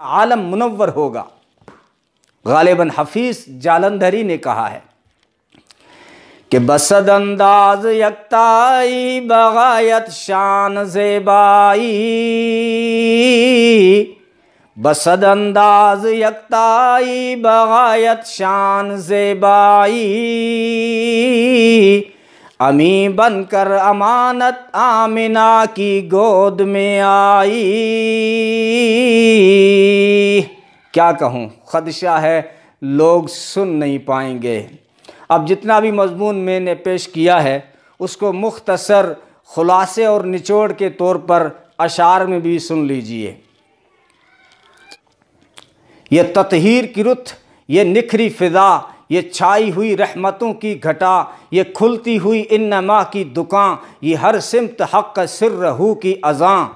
عالم منور ہوگا غالباً حفیظ جالندری نے کہا ہے کہ بسد انداز یکتائی بغایت شان زیبائی بسد انداز یکتائی بغایت شان زیبائی امی بن کر امانت آمنہ کی گود میں آئی کیا کہوں خدشہ ہے لوگ سن نہیں پائیں گے اب جتنا بھی مضمون میں نے پیش کیا ہے اس کو مختصر خلاصے اور نچوڑ کے طور پر اشعار میں بھی سن لیجئے یہ تطہیر کی رتھ یہ نکھری فضا یہ چھائی ہوئی رحمتوں کی گھٹا یہ کھلتی ہوئی انما کی دکان یہ ہر سمت حق سر رہو کی اذاں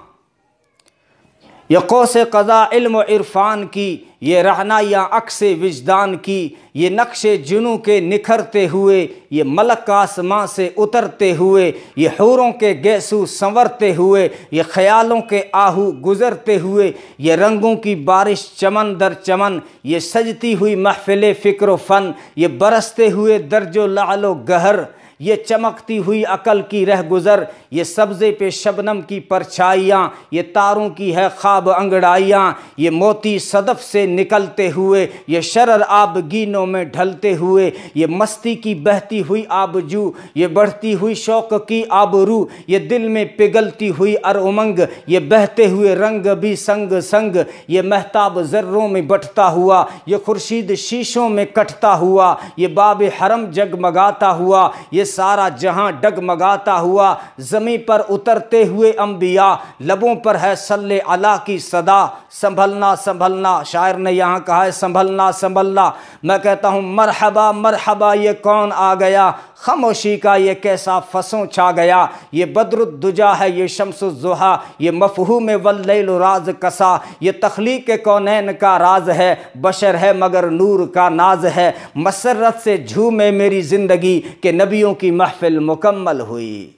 یہ قوس قضا علم و عرفان کی یہ رہنائیاں اکس وجدان کی یہ نقش جنوں کے نکھرتے ہوئے یہ ملک آسماں سے اترتے ہوئے یہ حوروں کے گیسو سنورتے ہوئے یہ خیالوں کے آہو گزرتے ہوئے یہ رنگوں کی بارش چمن در چمن یہ سجتی ہوئی محفل فکر و فن یہ برستے ہوئے درج و لعل و گہر یہ چمکتی ہوئی عقل کی رہ گزر یہ سبزے پہ شبنم کی پرچھائیاں یہ تاروں کی ہے خواب انگڑائیاں یہ موتی صدف سے نکلتے ہوئے یہ شرر آب گینوں میں ڈھلتے ہوئے یہ مستی کی بہتی ہوئی آب جو یہ بڑھتی ہوئی شوق کی آب رو یہ دل میں پگھلتی ہوئی ار امنگ یہ بہتے ہوئے رنگ بھی سنگ سنگ یہ محتاب ذروں میں بٹھتا ہوا یہ خورشید شیشوں میں کٹتا ہوا یہ باب حرم جگمگاتا ہوا یہ سارا جہاں ڈگمگاتا ہوا زمیں پر اترتے ہوئے انبیاء لبوں پر ہے صلی اللہ کی صدا سنبھلنا سنبھلنا شاعر نے یہاں کہا ہے سنبھلنا سنبھلنا میں کہتا ہوں مرحبا مرحبا یہ کون آ گیا خموشی کا یہ کیسا فسوں چھا گیا یہ بدر الدجا ہے یہ شمس الزہا یہ مفہوم واللیل راز کسا یہ تخلیق کونین کا راز ہے بشر ہے مگر نور کا ناز ہے مسرت سے جھومے میری زندگی کہ نبیوں کی محفل مکمل ہوئی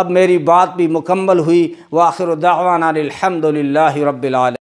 اب میری بات بھی مکمل ہوئی وآخر دعوانا الحمد للہ رب العلم